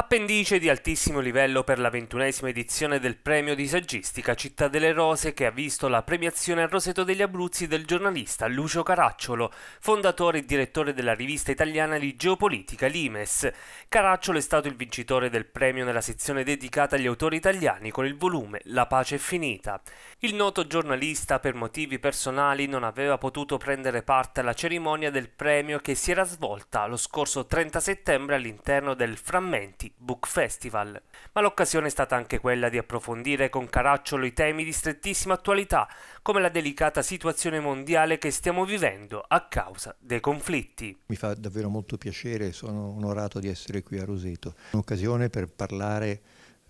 Appendice di altissimo livello per la ventunesima edizione del premio di saggistica Città delle Rose che ha visto la premiazione al Roseto degli Abruzzi del giornalista Lucio Caracciolo, fondatore e direttore della rivista italiana di geopolitica Limes. Caracciolo è stato il vincitore del premio nella sezione dedicata agli autori italiani con il volume La pace è finita. Il noto giornalista per motivi personali non aveva potuto prendere parte alla cerimonia del premio che si era svolta lo scorso 30 settembre all'interno del Frammenti Book Festival. Ma l'occasione è stata anche quella di approfondire con Caracciolo i temi di strettissima attualità, come la delicata situazione mondiale che stiamo vivendo a causa dei conflitti. Mi fa davvero molto piacere, sono onorato di essere qui a Roseto. Un'occasione per parlare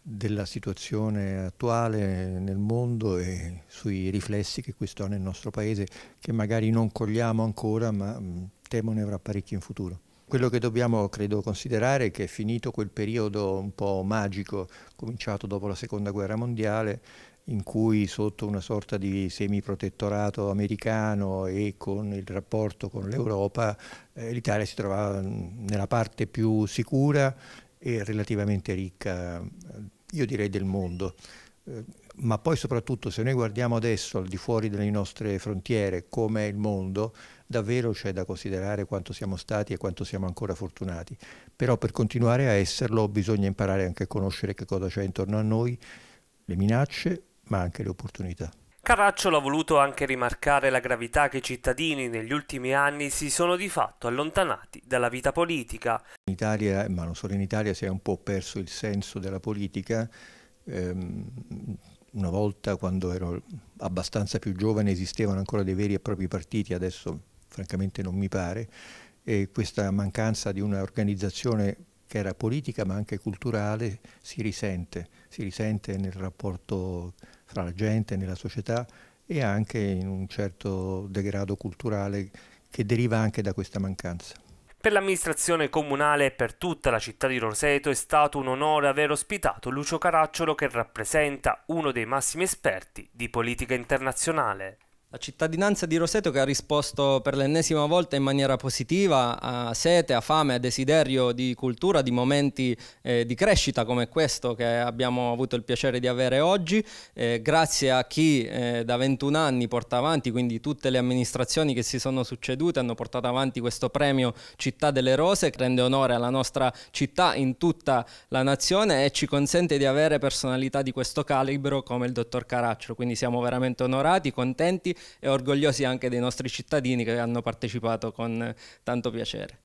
della situazione attuale nel mondo e sui riflessi che questo ha nel nostro paese, che magari non cogliamo ancora, ma temo ne avrà parecchi in futuro. Quello che dobbiamo, credo, considerare è che è finito quel periodo un po' magico, cominciato dopo la Seconda Guerra Mondiale, in cui sotto una sorta di semiprotettorato americano e con il rapporto con l'Europa, eh, l'Italia si trovava mm, nella parte più sicura e relativamente ricca, eh, io direi, del mondo. Eh, ma poi soprattutto se noi guardiamo adesso al di fuori delle nostre frontiere come è il mondo, davvero c'è da considerare quanto siamo stati e quanto siamo ancora fortunati. Però per continuare a esserlo bisogna imparare anche a conoscere che cosa c'è intorno a noi, le minacce, ma anche le opportunità. Caracciolo ha voluto anche rimarcare la gravità che i cittadini negli ultimi anni si sono di fatto allontanati dalla vita politica. In Italia, ma non solo in Italia, si è un po' perso il senso della politica Ehm, una volta quando ero abbastanza più giovane esistevano ancora dei veri e propri partiti, adesso francamente non mi pare, e questa mancanza di un'organizzazione che era politica ma anche culturale si risente, si risente nel rapporto fra la gente, nella società e anche in un certo degrado culturale che deriva anche da questa mancanza. Per l'amministrazione comunale e per tutta la città di Roseto è stato un onore aver ospitato Lucio Caracciolo che rappresenta uno dei massimi esperti di politica internazionale. La cittadinanza di Roseto che ha risposto per l'ennesima volta in maniera positiva a sete, a fame, a desiderio di cultura, di momenti eh, di crescita come questo che abbiamo avuto il piacere di avere oggi, eh, grazie a chi eh, da 21 anni porta avanti, quindi tutte le amministrazioni che si sono succedute hanno portato avanti questo premio Città delle Rose che rende onore alla nostra città in tutta la nazione e ci consente di avere personalità di questo calibro come il dottor Caraccio, quindi siamo veramente onorati, contenti e orgogliosi anche dei nostri cittadini che hanno partecipato con tanto piacere.